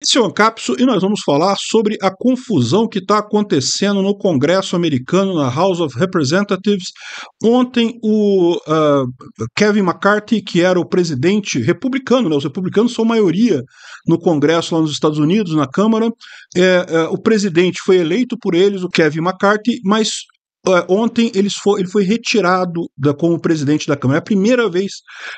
Esse é o Ancapso e nós vamos falar sobre a confusão que está acontecendo no Congresso americano, na House of Representatives. Ontem, o uh, Kevin McCarthy, que era o presidente republicano, né, os republicanos são maioria no Congresso lá nos Estados Unidos, na Câmara, é, é, o presidente foi eleito por eles, o Kevin McCarthy, mas ontem ele foi retirado da, como presidente da Câmara. É a primeira vez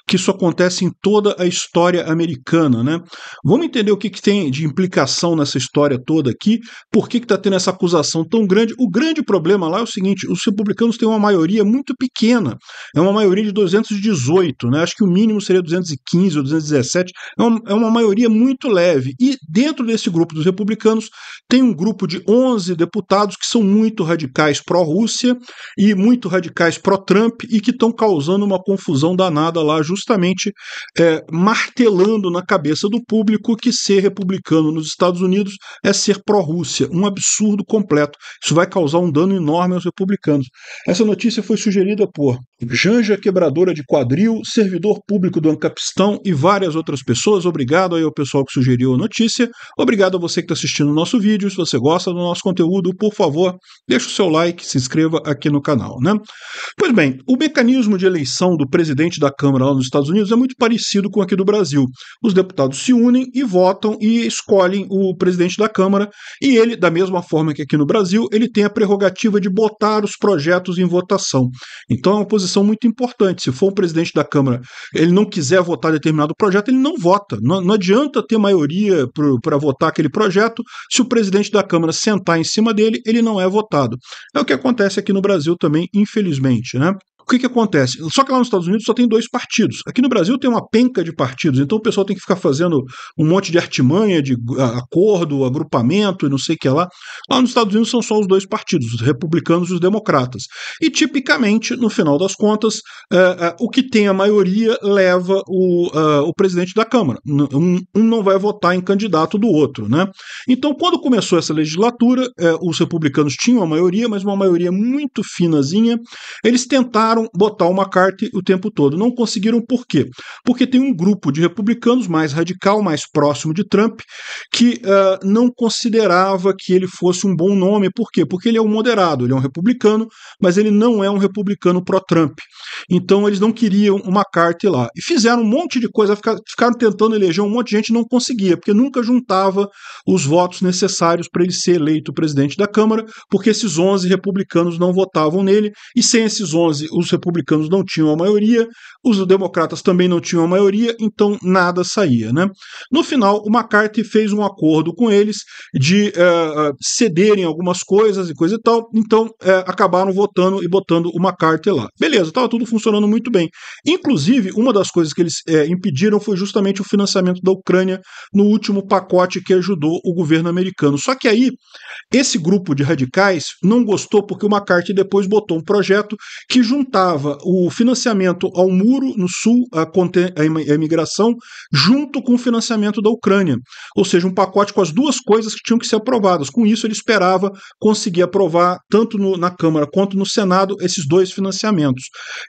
que isso acontece em toda a história americana. Né? Vamos entender o que, que tem de implicação nessa história toda aqui, por que está tendo essa acusação tão grande. O grande problema lá é o seguinte: os republicanos têm uma maioria muito pequena, é uma maioria de 218, né? acho que o mínimo seria 215 ou 217, é uma, é uma maioria muito leve. E dentro desse grupo dos republicanos tem um grupo de 11 deputados que são muito radicais pró russos Rússia e muito radicais pró-Trump e que estão causando uma confusão danada lá, justamente é, martelando na cabeça do público que ser republicano nos Estados Unidos é ser pró-Rússia. Um absurdo completo. Isso vai causar um dano enorme aos republicanos. Essa notícia foi sugerida por Janja Quebradora de Quadril, servidor público do Ancapistão e várias outras pessoas. Obrigado aí ao pessoal que sugeriu a notícia. Obrigado a você que está assistindo o nosso vídeo. Se você gosta do nosso conteúdo, por favor, deixe o seu like, se inscreva aqui no canal. Né? Pois bem, o mecanismo de eleição do presidente da Câmara lá nos Estados Unidos é muito parecido com aqui do Brasil. Os deputados se unem e votam e escolhem o presidente da Câmara e ele, da mesma forma que aqui no Brasil, ele tem a prerrogativa de botar os projetos em votação. Então, a oposição são muito importantes. Se for um presidente da Câmara, ele não quiser votar determinado projeto, ele não vota. Não, não adianta ter maioria para votar aquele projeto. Se o presidente da Câmara sentar em cima dele, ele não é votado. É o que acontece aqui no Brasil também, infelizmente. Né? que, que acontece? Só que lá nos Estados Unidos só tem dois partidos. Aqui no Brasil tem uma penca de partidos, então o pessoal tem que ficar fazendo um monte de artimanha, de acordo, agrupamento e não sei o que lá. Lá nos Estados Unidos são só os dois partidos, os republicanos e os democratas. E tipicamente, no final das contas, é, é, o que tem a maioria leva o, é, o presidente da Câmara. Um, um, não vai votar em candidato do outro. Né? Então, quando começou essa legislatura, é, os republicanos tinham a maioria, mas uma maioria muito finazinha. Eles tentaram tentaram botar o McCarthy o tempo todo. Não conseguiram por quê? Porque tem um grupo de republicanos mais radical, mais próximo de Trump, que uh, não considerava que ele fosse um bom nome. Por quê? Porque ele é um moderado, ele é um republicano, mas ele não é um republicano pró-Trump. Então eles não queriam o McCarthy lá. E fizeram um monte de coisa, ficaram tentando eleger um monte de gente não conseguia, porque nunca juntava os votos necessários para ele ser eleito presidente da Câmara, porque esses 11 republicanos não votavam nele, e sem esses 11, os republicanos não tinham a maioria, os democratas também não tinham a maioria, então nada saía. Né? No final, o McCarthy fez um acordo com eles de eh, eh, cederem algumas coisas e coisa e tal, então eh, acabaram votando e botando o McCarthy lá. Beleza, estava tudo funcionando muito bem. Inclusive, uma das coisas que eles impediram foi justamente o financiamento da Ucrânia no último pacote que ajudou o governo americano. Só que aí, esse grupo de radicais não gostou porque o McCarthy depois botou um projeto que juntava o financiamento ao muro no sul, a, a imigração, junto com o financiamento da Ucrânia. Ou seja, um pacote com as duas coisas que tinham que ser aprovadas. Com isso, ele esperava conseguir aprovar, tanto no, na Câmara quanto no Senado, esses dois financiamentos.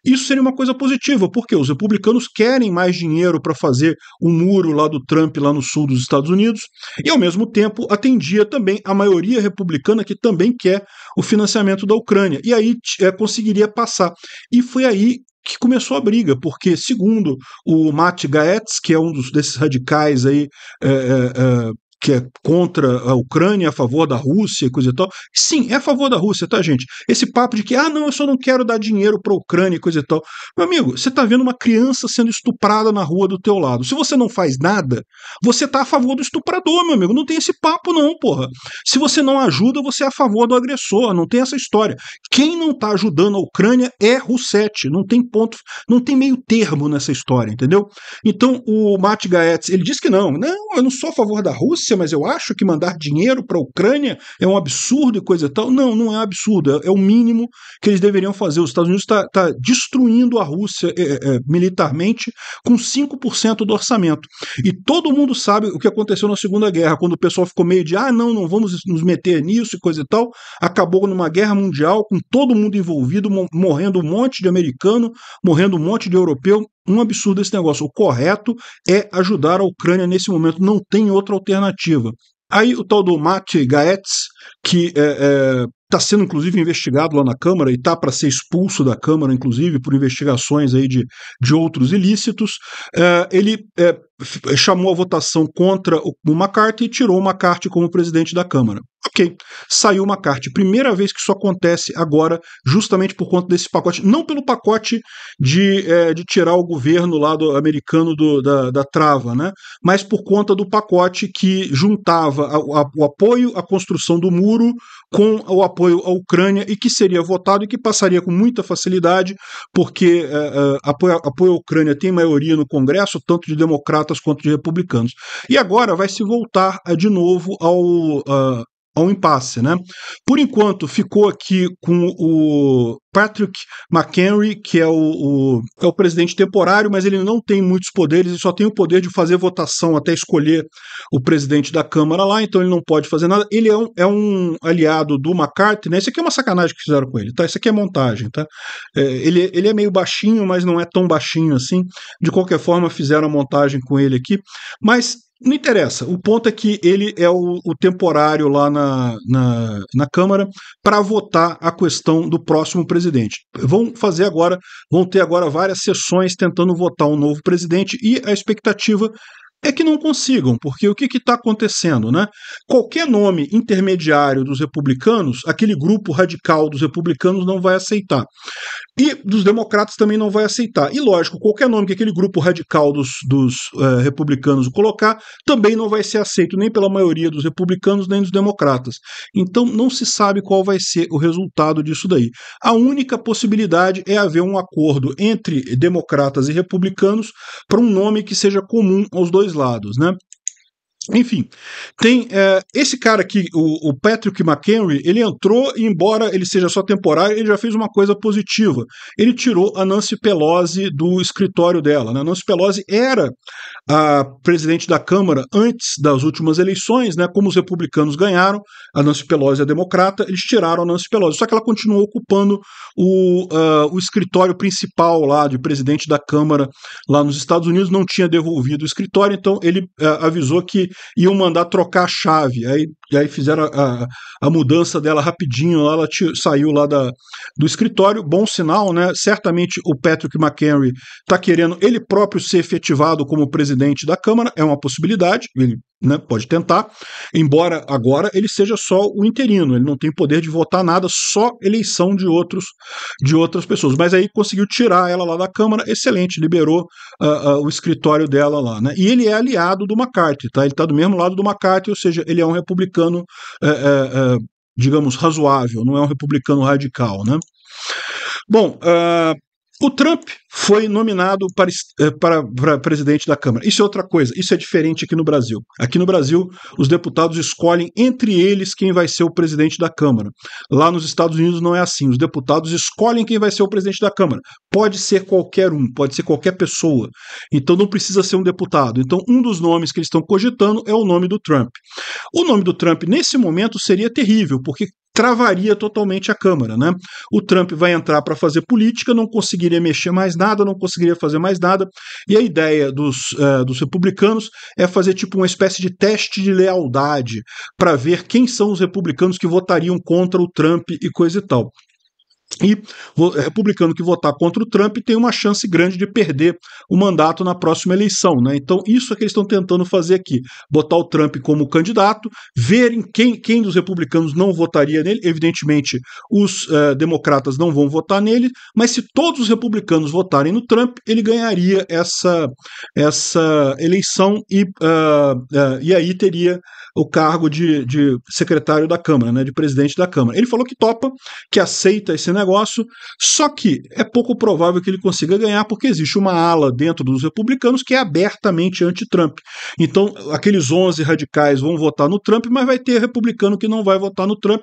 Isso seria uma coisa positiva, porque os republicanos querem mais dinheiro para fazer o um muro lá do Trump, lá no sul dos Estados Unidos, e ao mesmo tempo atendia também a maioria republicana que também quer o financiamento da Ucrânia. E aí é, conseguiria passar. E foi aí que começou a briga, porque, segundo o Matt Gaetz, que é um dos, desses radicais aí, é, é, é que é contra a Ucrânia, a favor da Rússia e coisa e tal. Sim, é a favor da Rússia, tá, gente? Esse papo de que, ah, não, eu só não quero dar dinheiro pra Ucrânia e coisa e tal. Meu amigo, você tá vendo uma criança sendo estuprada na rua do teu lado. Se você não faz nada, você tá a favor do estuprador, meu amigo. Não tem esse papo, não, porra. Se você não ajuda, você é a favor do agressor. Não tem essa história. Quem não tá ajudando a Ucrânia é Russete. Não tem ponto, não tem meio termo nessa história, entendeu? Então, o Matt Gaetz, ele diz que não. Não, eu não sou a favor da Rússia Rússia, mas eu acho que mandar dinheiro para a Ucrânia é um absurdo e coisa e tal. Não, não é absurdo, é, é, o mínimo que eles deveriam fazer. Os Estados Unidos está tá destruindo a Rússia é, é, é militarmente com 5% do orçamento. E todo mundo sabe o que aconteceu na Segunda Guerra, quando o pessoal ficou meio de ah, não, não vamos nos meter nisso e coisa e tal. Acabou numa guerra mundial com todo mundo envolvido, morrendo um monte de americano, morrendo um monte de europeu, um absurdo esse negócio. O correto é ajudar a Ucrânia nesse momento, não tem outra alternativa. Aí o tal do Mate Gaetz, que está é, é, tá sendo inclusive investigado lá na Câmara e está para ser expulso da Câmara, inclusive, por investigações aí de, de outros ilícitos, é, ele é, chamou a votação contra o, o McCarthy e tirou o McCarthy como presidente da Câmara. Ok, saiu uma carta. Primeira vez que isso acontece agora, justamente por conta desse pacote, não pelo pacote de, é, de tirar o governo lá do americano do, da, da trava, né? mas por conta do pacote que juntava a, a, o apoio à construção do muro com o apoio à Ucrânia e que seria votado e que passaria com muita facilidade, porque é, é, apoio, apoio à Ucrânia tem maioria no Congresso, tanto de democratas quanto de republicanos. E agora vai se voltar é, de novo ao. Uh, a um impasse, né? Por enquanto, ficou aqui com o Patrick McHenry, que é o, o, é o presidente temporário, mas ele não tem muitos poderes, ele só tem o poder de fazer votação até escolher o presidente da Câmara lá, então ele não pode fazer nada. Ele é um, é um aliado do McCarthy, né? Isso aqui é uma sacanagem que fizeram com ele, tá? Isso aqui é montagem, tá? É, ele, ele é meio baixinho, mas não é tão baixinho assim. De qualquer forma, fizeram a montagem com ele aqui. Mas não interessa. O ponto é que ele é o, o temporário lá na, na, na Câmara para votar a questão do próximo presidente. Vão fazer agora, vão ter agora várias sessões tentando votar um novo presidente e a expectativa é que não consigam, porque o que está acontecendo? Né? Qualquer nome intermediário dos republicanos, aquele grupo radical dos republicanos não vai aceitar. E dos democratas também não vai aceitar. E lógico, qualquer nome que aquele grupo radical dos, dos uh, republicanos colocar também não vai ser aceito nem pela maioria dos republicanos nem dos democratas. Então não se sabe qual vai ser o resultado disso daí. A única possibilidade é haver um acordo entre democratas e republicanos para um nome que seja comum aos dois dois lados, né? Enfim, tem é, esse cara aqui, o, o, Patrick McHenry, ele entrou e embora ele seja só temporário, ele já fez uma coisa positiva. Ele tirou a Nancy Pelosi do escritório dela. Né? A Nancy Pelosi era a presidente da Câmara antes das últimas eleições, né? como os republicanos ganharam, a Nancy Pelosi é democrata, eles tiraram a Nancy Pelosi. Só que ela continuou ocupando o, uh, o escritório principal lá de presidente da Câmara lá nos Estados Unidos, não tinha devolvido o escritório, então ele uh, avisou que iam mandar trocar a chave. Aí, aí fizeram a, a, a mudança dela rapidinho, ela saiu lá da, do escritório. Bom sinal, né? Certamente o Patrick McHenry está querendo ele próprio ser efetivado como presidente da Câmara, é uma possibilidade, ele né, pode tentar, embora agora ele seja só o interino, ele não tem poder de votar nada, só eleição de outros de outras pessoas. Mas aí conseguiu tirar ela lá da Câmara, excelente, liberou uh, uh, o escritório dela lá. Né? E ele é aliado do McCarthy, tá? ele está do mesmo lado do McCarthy, ou seja, ele é um republicano, uh, digamos, razoável, não é um republicano radical. Né? Bom, ah, o Trump foi nominado para, eh, para, para, presidente da Câmara. Isso é outra coisa, isso é diferente aqui no Brasil. Aqui no Brasil, os deputados escolhem entre eles quem vai ser o presidente da Câmara. Lá nos Estados Unidos não é assim. Os deputados escolhem quem vai ser o presidente da Câmara. Pode ser qualquer um, pode ser qualquer pessoa. Então não precisa ser um deputado. Então, um dos nomes que eles estão cogitando é o nome do Trump. O nome do Trump, nesse momento, seria terrível, porque travaria totalmente a Câmara. Né? O Trump vai entrar para fazer política, não conseguiria mexer mais nada, não conseguiria fazer mais nada, e a ideia dos, uh, dos republicanos é fazer tipo uma espécie de teste de lealdade para ver quem são os republicanos que votariam contra o Trump e coisa e tal. E é, republicano que votar contra o Trump tem uma chance grande de perder o mandato na próxima eleição. Né? Então, isso é que eles estão tentando fazer aqui: botar o Trump como candidato, verem quem, quem dos republicanos não votaria nele. Evidentemente, os uh, democratas não vão votar nele, mas se todos os republicanos votarem no Trump, ele ganharia essa, essa eleição e, uh, uh, e aí teria o cargo de, de secretário da Câmara, né, de presidente da Câmara. Ele falou que topa, que aceita esse negócio, só que é pouco provável que ele consiga ganhar, porque existe uma ala dentro dos republicanos que é abertamente anti-Trump. Então, aqueles 11 radicais vão votar no Trump, mas vai ter republicano que não vai votar no Trump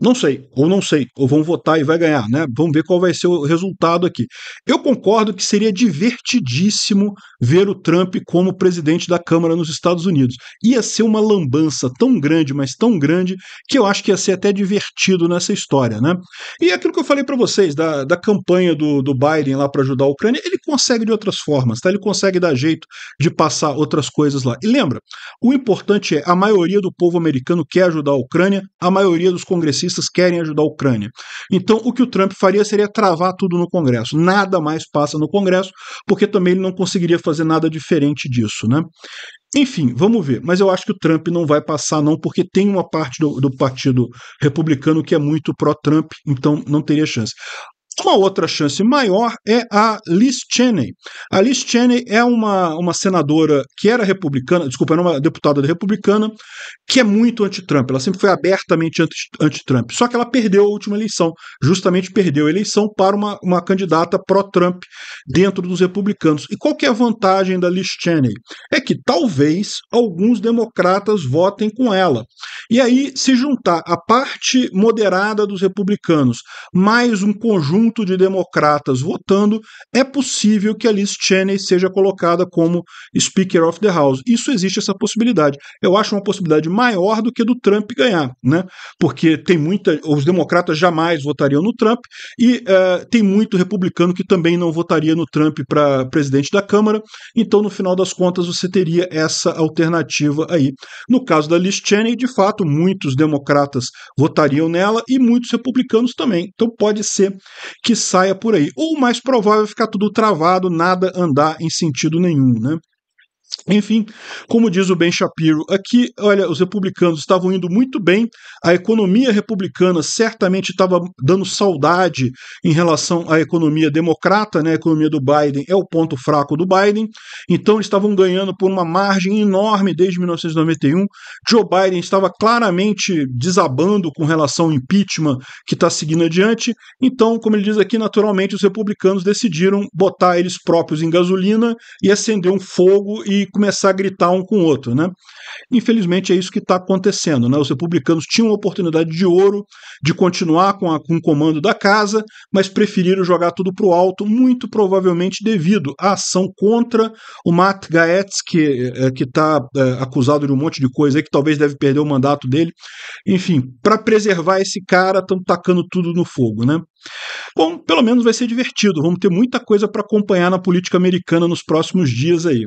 não sei, ou não sei, ou vão votar e vai ganhar, né? Vamos ver qual vai ser o resultado aqui. Eu concordo que seria divertidíssimo ver o Trump como presidente da Câmara nos Estados Unidos. Ia ser uma lambança tão grande, mas tão grande, que eu acho que ia ser até divertido nessa história, né? E é aquilo que eu falei para vocês da, da campanha do, do Biden lá para ajudar a Ucrânia, ele consegue de outras formas, tá? Ele consegue dar jeito de passar outras coisas lá. E lembra, o importante é a maioria do povo americano quer ajudar a Ucrânia, a maioria dos congressistas petistas querem ajudar a Ucrânia. Então, o que o Trump faria seria travar tudo no Congresso. Nada mais passa no Congresso, porque também ele não conseguiria fazer nada diferente disso, né? Enfim, vamos ver. Mas eu acho que o Trump não vai passar, não, porque tem uma parte do, do partido republicano que é muito pró-Trump, então não teria chance. Uma outra chance maior é a Liz Cheney. A Liz Cheney é uma, uma senadora que era republicana, desculpa, era uma deputada republicana, que é muito anti-Trump. Ela sempre foi abertamente anti-Trump. Só que ela perdeu a última eleição. Justamente perdeu a eleição para uma, uma candidata pró-Trump dentro dos republicanos. E qual é a vantagem da Liz Cheney? É que talvez alguns democratas votem com ela. E aí, se juntar a parte moderada dos republicanos mais um conjunto conjunto de democratas votando, é possível que a Liz Cheney seja colocada como Speaker of the House. Isso existe essa possibilidade. Eu acho uma possibilidade maior do que do Trump ganhar, né? Porque tem muita, os democratas jamais votariam no Trump e uh, tem muito republicano que também não votaria no Trump para presidente da Câmara. Então, no final das contas, você teria essa alternativa aí. No caso da Liz Cheney, de fato, muitos democratas votariam nela e muitos republicanos também. Então pode ser que saia por aí. Ou o mais provável é ficar tudo travado, nada andar em sentido nenhum, né? Enfim, como diz o Ben Shapiro aqui, olha, os republicanos estavam indo muito bem, a economia republicana certamente estava dando saudade em relação à economia democrata, né? A economia do Biden é o ponto fraco do Biden, então eles estavam ganhando por uma margem enorme desde 1991. Joe Biden estava claramente desabando com relação ao impeachment que está seguindo adiante, então, como ele diz aqui, naturalmente os republicanos decidiram botar eles próprios em gasolina e acender um fogo e começar a gritar um com o outro. Né? Infelizmente, é isso que está acontecendo. Né? Os republicanos tinham a oportunidade de ouro de continuar com, a, com o comando da casa, mas preferiram jogar tudo para o alto, muito provavelmente devido à ação contra o Matt Gaetz, que está eh, é, eh, acusado de um monte de coisa, aí, que talvez deve perder o mandato dele. Enfim, para preservar esse cara, estão tacando tudo no fogo. Né? Bom, pelo menos vai ser divertido. Vamos ter muita coisa para acompanhar na política americana nos próximos dias aí.